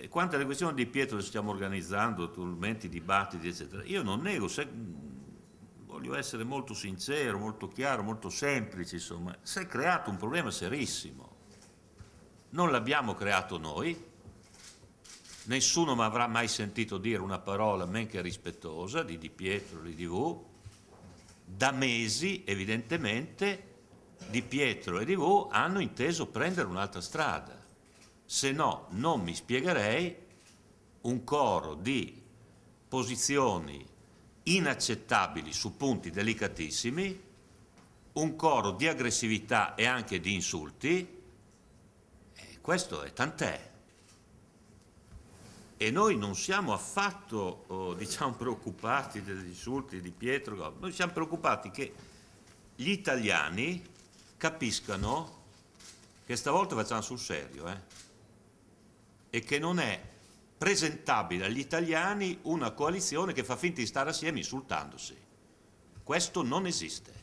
Eh, quanto alle questioni di Pietro, stiamo organizzando tormenti, dibattiti, eccetera, io non nego, se, voglio essere molto sincero, molto chiaro, molto semplice, insomma, si è creato un problema serissimo. Non l'abbiamo creato noi, nessuno mi avrà mai sentito dire una parola men che rispettosa di Di Pietro, di DV. Da mesi, evidentemente, Di Pietro e di DV hanno inteso prendere un'altra strada se no non mi spiegherei un coro di posizioni inaccettabili su punti delicatissimi, un coro di aggressività e anche di insulti, e questo è tant'è. E noi non siamo affatto, oh, diciamo, preoccupati degli insulti di Pietro, noi siamo preoccupati che gli italiani capiscano che stavolta facciamo sul serio, eh? e che non è presentabile agli italiani una coalizione che fa finta di stare assieme insultandosi. Questo non esiste.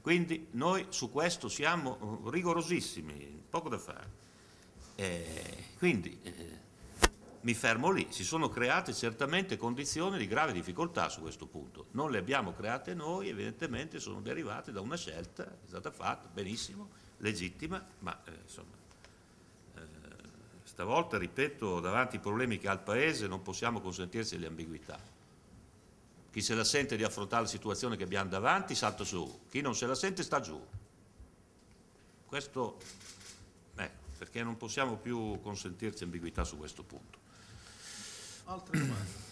Quindi noi su questo siamo uh, rigorosissimi, poco da fare. Eh, quindi eh, mi fermo lì, si sono create certamente condizioni di grave difficoltà su questo punto, non le abbiamo create noi, evidentemente sono derivate da una scelta che è stata fatta, benissimo, legittima, ma eh, insomma Stavolta, ripeto, davanti ai problemi che ha il Paese non possiamo consentirci le ambiguità. Chi se la sente di affrontare la situazione che abbiamo davanti salta su, chi non se la sente sta giù. Questo, eh, perché non possiamo più consentirci ambiguità su questo punto. Altre domande?